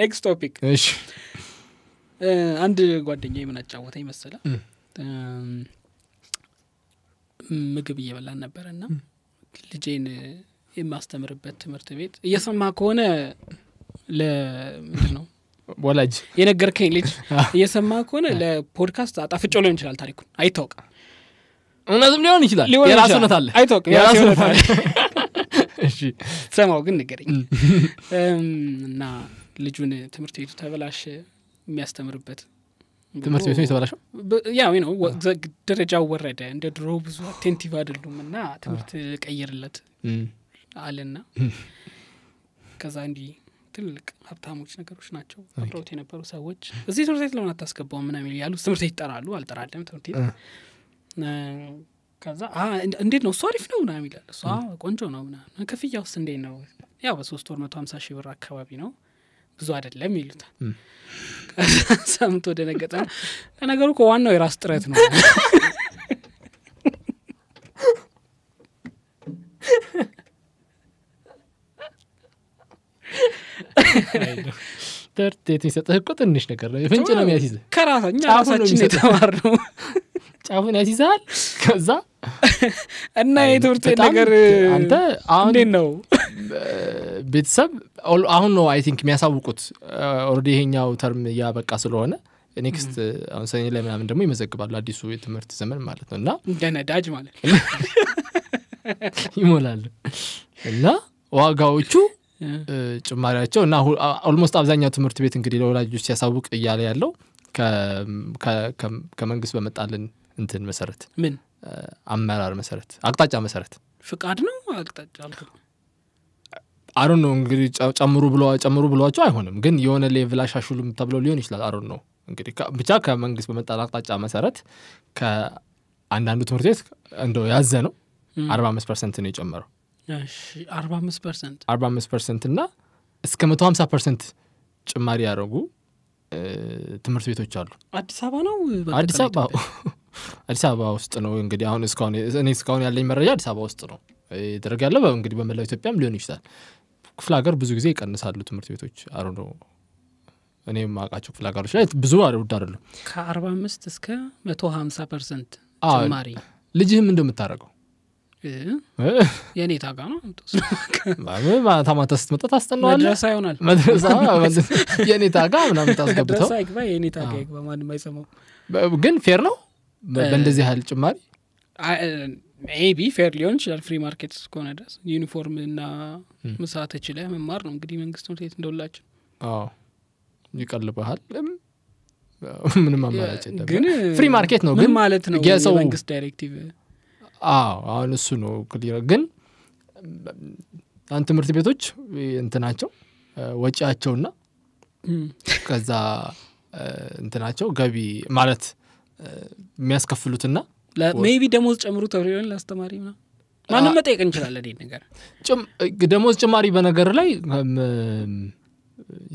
ኔክስት ቶፒክ አንድ ጓደኛ ምን አጫወተኝ መሰለ ምግብ እየበላን ነበረ እና ልጄን የማስተምርበት ትምህርት ቤት እየሰማ ከሆነ ለምንድን ነው ወላጅ የነገርከኝ ልጅ እየሰማ ከሆነ ለፖድካስት አጣፍጮ ሊሆን ይችላል ታሪኩን አይታወቅ እውነትም ሊሆን ይችላል የራሱነት አለ አይታወቅ አለ ሰማው ግን ንገረኝ እና ልጁን ትምህርት ቤቱ ተበላሸ የሚያስተምርበት ትምህርት ቤቱ የተበላሸው ነው ደረጃው ወረደ እንደ ድሮ ብዙ አቴንቲቭ አይደሉም እና ትምህርት ቀይርለት አለና ከዛ እንዲህ ትልቅ ሀብታሞች ነገሮች ናቸው አብረውት የነበሩ ሰዎች እዚህ ትምህርት ቤት ለምን አታስገባው ምናምን ያሉ ትምህርት ቤት ይጠራሉ አልጠራለም ትምህርት ቤት ከዛ እንዴት ነው እሱ አሪፍ ነው ምናም ይላል እሷ ቆንጆ ነው ምና ክፍያ ውስጥ እንዴት ነው ያው በሶስት ወር መቶ ሀምሳ ሺህ ብር አካባቢ ነው ብዙ አይደለም ይሉታል። ሰምቶ ደነገጠ። ለነገሩ እኮ ዋናው የራስ ጥረት ነው። ትምህርት የሚሰጥህ እኮ ትንሽ ነገር ነው። ፍንጭ ነው የሚያስይዝ ከራሳ እኛ የተማር ነው። ጫፉን ያስይዛል። ከዛ እና የትምህርት ነገር አንተ አሁን ነው ቤተሰብ አሁን ነው አይ ቲንክ የሚያሳውቁት ኦረዲ ይሄኛው ተርም እያበቃ ስለሆነ ኔክስት አሁን ሰኔ ላይ ምናምን ደግሞ ይመዘግባሉ አዲሱ የትምህርት ዘመን ማለት ነው እና እንደ ማለት ይሞላሉ እና ዋጋዎቹ ጭማሪያቸው እና ኦልሞስት አብዛኛው ትምህርት ቤት እንግዲህ ለወላጆች ሲያሳውቅ እያለ ያለው ከመንግስት በመጣልን እንትን መሰረት ምን አመራር መሰረት አቅጣጫ መሰረት ፍቃድ ነው አቅጣጫ አሮ ነው እንግዲህ ጨምሩ ጨምሩ ብሏቸው አይሆንም፣ ግን የሆነ ሌቭል አሻሽሉም ተብለው ሊሆን ይችላል። አሮ ነው እንግዲህ ብቻ ከመንግስት በመጣል አቅጣጫ መሰረት ከአንዳንዱ ትምህርት ቤት እንደው ያዘ ነው አርባ አምስት ፐርሰንት ነው የጨመረው አርባ አምስት ፐርሰንት አርባ አምስት ፐርሰንት እና እስከ መቶ ሀምሳ ፐርሰንት ጭማሪ ያደረጉ ትምህርት ቤቶች አሉ። አዲስ አበባ ነው አዲስ አበባ አዲስ አበባ ውስጥ ነው እንግዲህ አሁን እስካሁን እኔ እስካሁን ያለኝ መረጃ አዲስ አበባ ውስጥ ነው የተደረገ ያለው እንግዲህ በመላው ኢትዮጵያም ሊሆን ይችላል። ክፍለ ሀገር ብዙ ጊዜ ይቀንሳሉ ትምህርት ቤቶች አሮ እኔ ማቃቸው ክፍለ ሀገሮች ላይ ብዙ ውድ አይደሉም ከአርባ አምስት እስከ መቶ ሀምሳ ፐርሰንት ጭማሪ ልጅህም እንደምታደረገው የእኔ ታጋ ነው ማታ ማታ ስትመጣ ታስጠናዋለመድረሳ ይሆናል መድረሳ የእኔ ታጋ ምናምን ታስገብተው ይግባ የእኔ ታጋ ይግባ ማንም አይሰማው ግን ፌር ነው በእንደዚህ ያህል ጭማሪ ቢ ፌር ሊሆን ይችላል ፍሪ ማርኬት እስከሆነ ድረስ ዩኒፎርም እና ምሳ ችለ መማር ነው እንግዲህ መንግስት ትምህርት ቤት እንደውላችን ይቀልበሃል ምንም አማራጭ ግን ፍሪ ማርኬት ነው ግን ማለት ነው የሰው መንግስት ዳይሬክቲቭ አዎ አሁን እሱ ነው ክሊር ግን አንድ ትምህርት ቤቶች እንትናቸው ወጪያቸውና ከዛ እንትናቸው ገቢ ማለት የሚያስከፍሉትና ሜቢ ደሞዝ ጨምሩ ተብሎ ሆን ለአስተማሪ ማንም መጠየቅ እንችላለን ይህ ነገር ደሞዝ ጭማሪ በነገር ላይ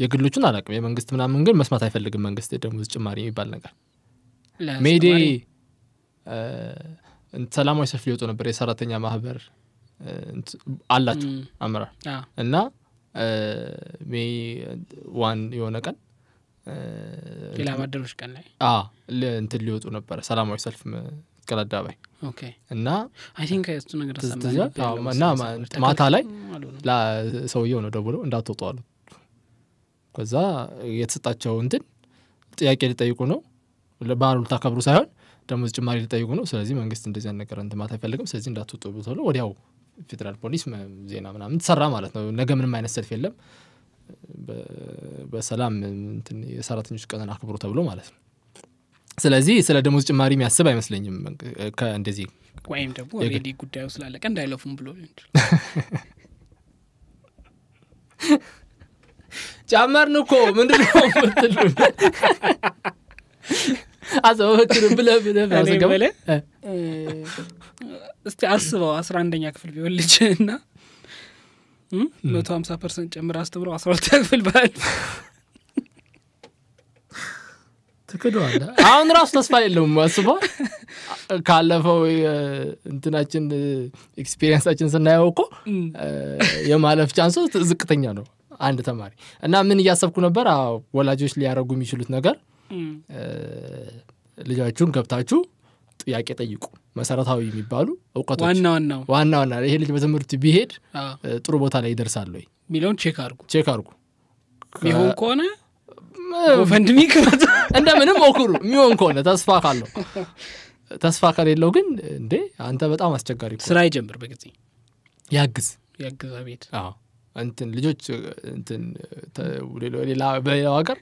የግሎቹን አላቅም የመንግስት ምናምን ግን መስማት አይፈልግም መንግስት ደሞዝ ጭማሪ የሚባል ነገር ሜዴ ሰላማዊ ሰልፍ ሊወጡ ነበር የሰራተኛ ማህበር አላቸው አምራር እና ሜይ ዋን የሆነ ቀን ሌላ ማደሮች ቀን ላይ እንትን ሊወጡ ነበረ ሰላማዊ ሰልፍ ቀለዳ ባይ እና ማታ ላይ ሰውየው ነው ደውሎ እንዳትወጡ አሉ ከዛ የተሰጣቸው እንትን ጥያቄ ሊጠይቁ ነው ባህሉ ልታከብሩ ሳይሆን ደግሞ ጭማሪ ሊጠይቁ ነው ስለዚህ መንግስት እንደዚህ ነገር ማታ አይፈልግም ስለዚህ እንዳትወጡ ተብሎ ወዲያው ፌዴራል ፖሊስ ዜና ምናምን ትሰራ ማለት ነው ነገ ምንም አይነት ሰልፍ የለም በሰላም የሰራተኞች ቀንን አክብሩ ተብሎ ማለት ነው ስለዚህ ስለ ደሞዝ ጭማሪ የሚያስብ አይመስለኝም እንደዚህ ወይም ደግሞ ሬዲ ጉዳዩ ስላለቀ እንዳይለፉም ብሎ ጨመርን እኮ ምንድነው ምትሉ አዘበክር እስቲ አስበው አስራ አንደኛ ክፍል ቢሆን ልጅ እና መቶ ሀምሳ ፐርሰንት ጨምር አስተምረው አስራ ሁለተኛ ክፍል ባል ትክደዋለህ። አሁን ራሱ ተስፋ የለውም አስበው። ካለፈው እንትናችን ኤክስፔሪንሳችን ስናየው እኮ የማለፍ ቻንሶ ዝቅተኛ ነው አንድ ተማሪ እና ምን እያሰብኩ ነበር ወላጆች ሊያደረጉ የሚችሉት ነገር ልጃችሁን ገብታችሁ ጥያቄ ጠይቁ መሰረታዊ የሚባሉ እውቀቶች ዋና ዋና ይሄ ልጅ በትምህርት ቢሄድ ጥሩ ቦታ ላይ ይደርሳል ወይ ቼክ አርጉ ቼክ አርጉ ሆን ከሆነ ፈንድሚ ክፈት እንደምንም ሞክሩ የሚሆን ከሆነ ተስፋ ካለው ተስፋ ከሌለው ግን እንዴ አንተ በጣም አስቸጋሪ ስራ ይጀምር በጊዜ ያግዝ ያግዝ ቤት እንትን ልጆች እንትን ሌላ በሌላው ሀገር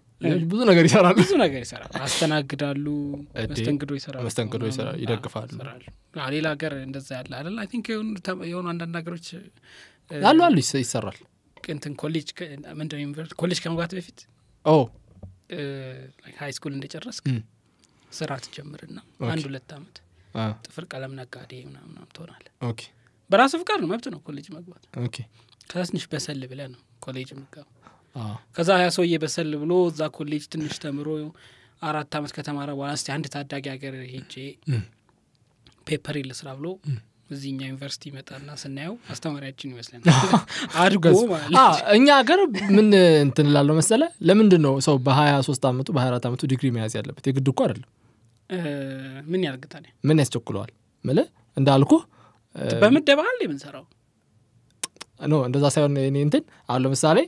ብዙ ነገር ይሰራሉ ብዙ ነገር ይሰራሉ አስተናግዳሉ መስተንግዶ ይሰራሉ መስተንግዶ ይሰራሉ ይደግፋሉ ሌላ ሀገር እንደዛ ያለ አለ አይ ቲንክ የሆኑ አንዳንድ ሀገሮች አሉ አሉ ይሰራል እንትን ኮሌጅ ምንድን ኮሌጅ ከመግባት በፊት ሀይ ስኩል እንደጨረስክ ስራ ትጀምርና አንድ ሁለት አመት ጥፍር ቀለም ነጋዴ ምናምናም ትሆናለ በራሱ ፍቃድ ነው መብት ነው ኮሌጅ መግባት ከዛ ትንሽ በሰል ብለ ነው ኮሌጅ ምገባ ከዛ ያ ሰውዬ በሰል ብሎ እዛ ኮሌጅ ትንሽ ተምሮ አራት አመት ከተማረ በኋላ ስ አንድ ታዳጊ ሀገር ሄጄ ፔፐሪ ልስራ ብሎ እዚህኛ ዩኒቨርሲቲ ይመጣና ስናየው አስተማሪያችን ይመስለን አድጎ እኛ ሀገር ምን እንትንላለው መሰለ ለምንድን ነው ሰው በሀያ ሶስት አመቱ በ24 አመቱ ዲግሪ መያዝ ያለበት የግድ እኮ አይደለም ምን ያርግታል ምን ያስቸኩለዋል ምል እንዳልኩ በምደባ የምንሰራው ኖ እንደዛ ሳይሆን እኔ እንትን አሁን ለምሳሌ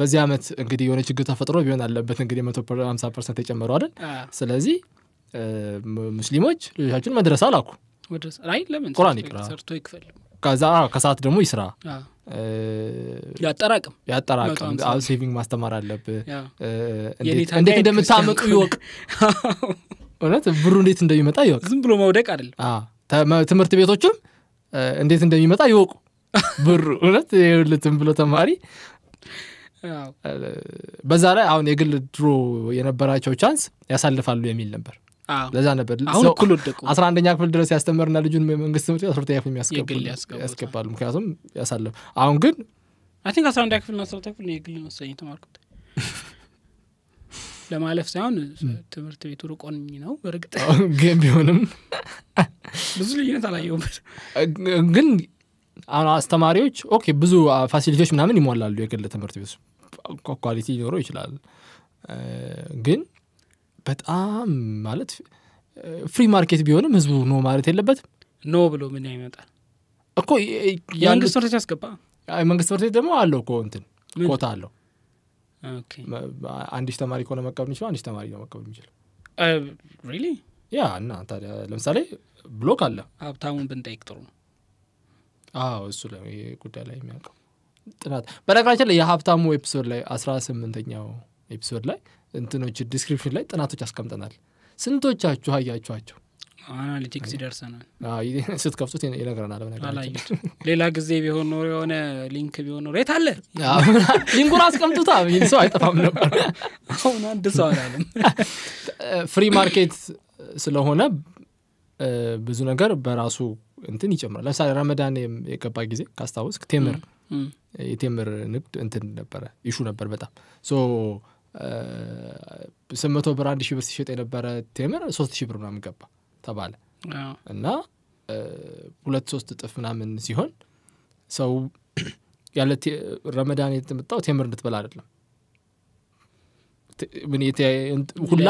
በዚህ አመት እንግዲህ የሆነ ችግር ተፈጥሮ ቢሆን አለበት እንግዲህ መቶ ፐርሰንት የጨመሩ አይደል ስለዚህ ሙስሊሞች ልጆቻችን መድረስ አላኩ? ለምን ቁርአን ይቅራ ሰርቶ ይክፈል ከዛ ከሰዓት ደግሞ ይስራ ያጠራቅም ያጠራቅም ሴቪንግ ማስተማር አለብ እንዴት እንደምታመቁ ይወቅ እውነት ብሩ እንዴት እንደሚመጣ ይወቅ ዝም ብሎ መውደቅ አይደለም ትምህርት ቤቶችም እንዴት እንደሚመጣ ይወቁ ብሩ እውነት ይህልትን ብሎ ተማሪ በዛ ላይ አሁን የግል ድሮ የነበራቸው ቻንስ ያሳልፋሉ የሚል ነበር ለዛ ነበር አስራ አንደኛ ክፍል ድረስ ያስተምርና ልጁን መንግስት ትምህርት አስራ ያፍ ክፍል ያስገባሉ ምክንያቱም ያሳለፍ አሁን ግን አይ አስራ አንደኛ ክፍል አስራ ክፍል የግል መሰለኝ የተማርኩት ለማለፍ ሳይሆን ትምህርት ቤቱ ርቆኝ ነው በእርግጥ ግን ቢሆንም ብዙ ልዩነት አላየውበት ግን አስተማሪዎች ኦኬ ብዙ ፋሲሊቲዎች ምናምን ይሟላሉ የግል ትምህርት ቤት ኳሊቲ ሊኖረው ይችላል ግን በጣም ማለት ፍሪ ማርኬት ቢሆንም ህዝቡ ኖ ማለት የለበትም ኖ ብሎ ምን ይመጣል እኮ መንግስት ትምህርት ያስገባ መንግስት ትምህርት ደግሞ አለው እኮ እንትን ኮታ አለው አንድ ሺህ ተማሪ ከሆነ መቀበል የሚችለው አንድ ሺህ ተማሪ ነው መቀበል የሚችለው ያ እና ታዲያ ለምሳሌ ብሎክ አለ ሀብታሙን ብንጠይቅ ጥሩ ነው አዎ እሱ ጉዳይ ላይ የሚያውቀው ጥናት በነገራችን ላይ የሀብታሙ ኤፒሶድ ላይ አስራ ስምንተኛው ኤፒሶድ ላይ እንትኖች ዲስክሪፕሽን ላይ ጥናቶች አስቀምጠናል ስንቶቻችሁ አያችኋቸው አናሊቲክስ ይደርሰናል ስትከፍቱት ይነግረናል ሌላ ጊዜ ቢሆን ኖሮ የሆነ ሊንክ ቢሆን ኖሮ የት አለ ሊንኩን አስቀምጡታ ይህን ሰው አይጠፋም ነበር አሁን አንድ ሰው አላለም ፍሪ ማርኬት ስለሆነ ብዙ ነገር በራሱ እንትን ይጨምራል ለምሳሌ ረመዳን የገባ ጊዜ ካስታወስክ ቴምር የቴምር ንግድ እንትን ነበረ ይሹ ነበር በጣም ስምንት መቶ ብር አንድ ሺህ ብር ሲሸጥ የነበረ ቴምር ሶስት ሺህ ብር ምናምን ገባ ተባለ እና ሁለት ሶስት እጥፍ ምናምን ሲሆን ሰው ያለ ረመዳን የተመጣው ቴምር እንድትበላ አይደለም ሁላ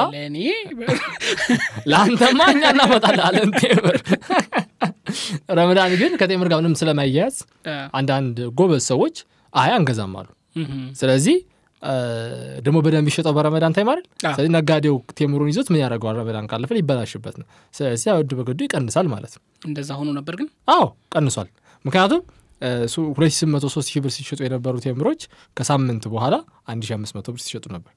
ለአንተማ እኛ እናመጣልለን ቴምር ረመዳን ግን ከቴምር ጋር ምንም ስለማያያዝ አንዳንድ ጎበዝ ሰዎች አይ አንገዛም አሉ ስለዚህ ደግሞ በደንብ ይሸጠው በረመዳን ታይም አይደል ስለዚህ ነጋዴው ቴምሩን ይዞት ምን ያደረገዋል ረመዳን ካለፈ ሊበላሽበት ነው ስለዚህ ውድ በገዱ ይቀንሳል ማለት ነው እንደዛ ሆኖ ነበር ግን አዎ ቀንሷል ምክንያቱም ሁለት ስምንት መቶ ሶስት ሺህ ብር ሲሸጡ የነበሩ ቴምሮች ከሳምንት በኋላ አንድ ሺህ አምስት መቶ ብር ሲሸጡ ነበር